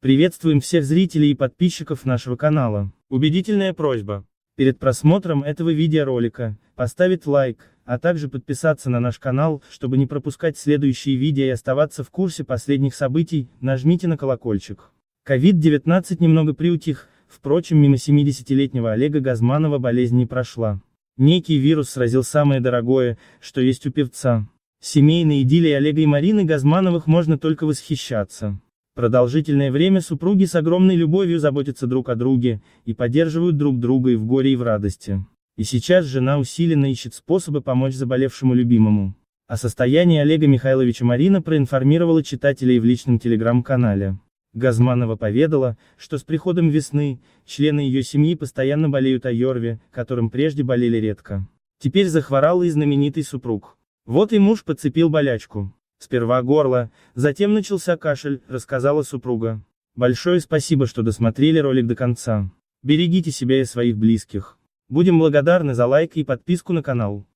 Приветствуем всех зрителей и подписчиков нашего канала. Убедительная просьба. Перед просмотром этого видеоролика, поставить лайк, а также подписаться на наш канал, чтобы не пропускать следующие видео и оставаться в курсе последних событий, нажмите на колокольчик. COVID-19 немного приутих, впрочем мимо 70-летнего Олега Газманова болезнь не прошла. Некий вирус сразил самое дорогое, что есть у певца. Семейной идиллией Олега и Марины Газмановых можно только восхищаться. Продолжительное время супруги с огромной любовью заботятся друг о друге, и поддерживают друг друга и в горе, и в радости. И сейчас жена усиленно ищет способы помочь заболевшему любимому. О состоянии Олега Михайловича Марина проинформировала читателей в личном телеграм-канале. Газманова поведала, что с приходом весны, члены ее семьи постоянно болеют айорве, которым прежде болели редко. Теперь захворал и знаменитый супруг. Вот и муж подцепил болячку. Сперва горло, затем начался кашель, рассказала супруга. Большое спасибо, что досмотрели ролик до конца. Берегите себя и своих близких. Будем благодарны за лайк и подписку на канал.